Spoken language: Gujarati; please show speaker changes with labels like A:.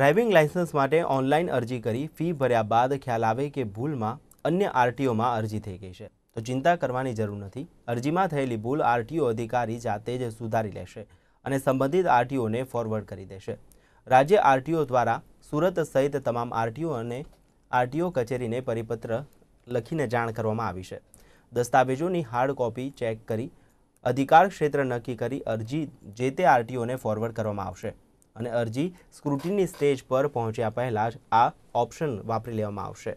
A: ડ્રાઇવિંગ લાઇસન્સ માટે ઓનલાઈન અરજી કરી ફી ભર્યા બાદ ખ્યાલ આવે કે ભૂલમાં અન્ય આરટીઓમાં અરજી થઈ ગઈ છે તો ચિંતા કરવાની જરૂર નથી અરજીમાં થયેલી ભૂલ આરટીઓ અધિકારી જાતે જ સુધારી લેશે અને સંબંધિત આરટીઓને ફોરવર્ડ કરી દેશે રાજ્ય આરટીઓ દ્વારા સુરત સહિત તમામ આરટીઓ અને આરટીઓ કચેરીને પરિપત્ર લખીને જાણ કરવામાં આવી છે દસ્તાવેજોની હાર્ડ કોપી ચેક કરી અધિકાર ક્ષેત્ર નક્કી કરી અરજી જે તે આરટીઓને ફોરવર્ડ કરવામાં આવશે અને અરજી સ્ક્રુટીની સ્ટેજ પર પહોંચ્યા પહેલાં જ આ ઓપ્શન વાપરી લેવામાં આવશે